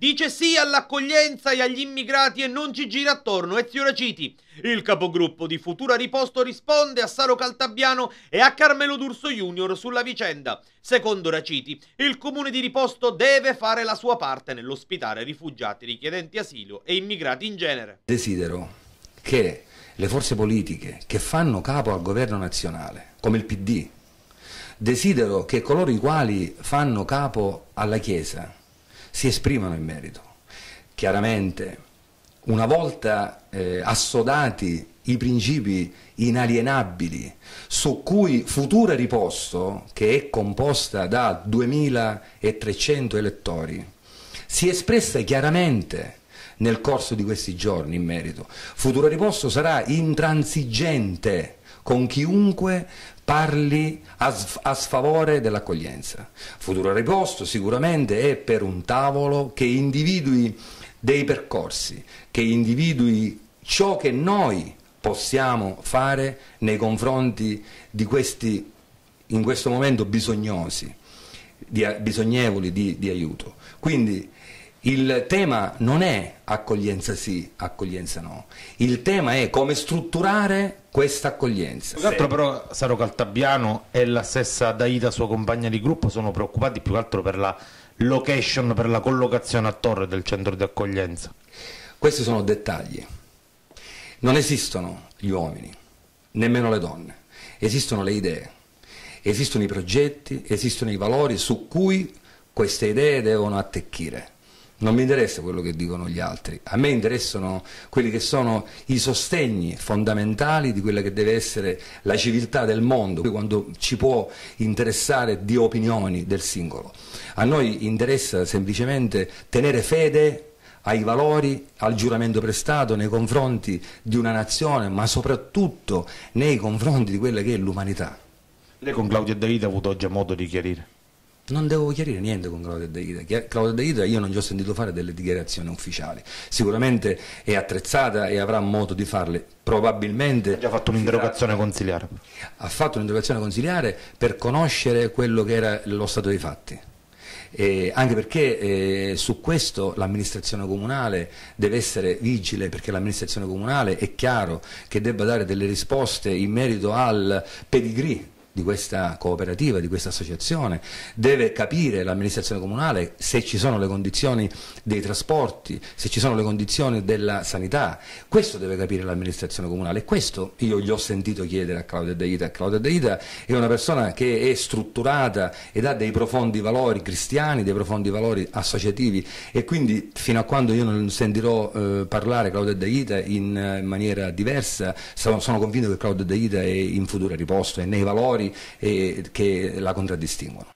Dice sì all'accoglienza e agli immigrati e non ci gira attorno Ezio Raciti. Il capogruppo di Futura Riposto risponde a Saro Caltabbiano e a Carmelo D'Urso Junior sulla vicenda. Secondo Raciti, il comune di Riposto deve fare la sua parte nell'ospitare rifugiati, richiedenti asilo e immigrati in genere. Desidero che le forze politiche che fanno capo al governo nazionale, come il PD, desidero che coloro i quali fanno capo alla Chiesa, si esprimano in merito. Chiaramente, una volta eh, assodati i principi inalienabili su cui Futura Riposto, che è composta da 2300 elettori, si è espressa chiaramente nel corso di questi giorni in merito. Futura Riposto sarà intransigente con chiunque parli a, a sfavore dell'accoglienza. Futuro riposto sicuramente è per un tavolo che individui dei percorsi, che individui ciò che noi possiamo fare nei confronti di questi in questo momento bisognosi, di, bisognevoli di, di aiuto. Quindi il tema non è accoglienza sì, accoglienza no. Il tema è come strutturare questa accoglienza. Tra l'altro, però Saro Caltabiano e la stessa Daida, sua compagna di gruppo, sono preoccupati più che altro per la location, per la collocazione a torre del centro di accoglienza. Questi sono dettagli. Non esistono gli uomini, nemmeno le donne. Esistono le idee, esistono i progetti, esistono i valori su cui queste idee devono attecchire. Non mi interessa quello che dicono gli altri, a me interessano quelli che sono i sostegni fondamentali di quella che deve essere la civiltà del mondo, quando ci può interessare di opinioni del singolo. A noi interessa semplicemente tenere fede ai valori, al giuramento prestato nei confronti di una nazione, ma soprattutto nei confronti di quella che è l'umanità. Lei con Claudio e David ha avuto oggi modo di chiarire? Non devo chiarire niente con Claudio De Ida. Claudio De Ida io non gli ho sentito fare delle dichiarazioni ufficiali. Sicuramente è attrezzata e avrà modo di farle. Probabilmente... Ha già fatto un'interrogazione consiliare. Ha fatto un'interrogazione consiliare per conoscere quello che era lo stato dei fatti. Eh, anche perché eh, su questo l'amministrazione comunale deve essere vigile perché l'amministrazione comunale è chiaro che debba dare delle risposte in merito al pedigree di questa cooperativa, di questa associazione, deve capire l'amministrazione comunale se ci sono le condizioni dei trasporti, se ci sono le condizioni della sanità, questo deve capire l'amministrazione comunale e questo io gli ho sentito chiedere a Claudia Deita, Claudia Deita è una persona che è strutturata ed ha dei profondi valori cristiani, dei profondi valori associativi e quindi fino a quando io non sentirò eh, parlare Claudia Deita in eh, maniera diversa sono, sono convinto che Claudio Deita è in futuro riposto è nei valori eh, che la contraddistinguono.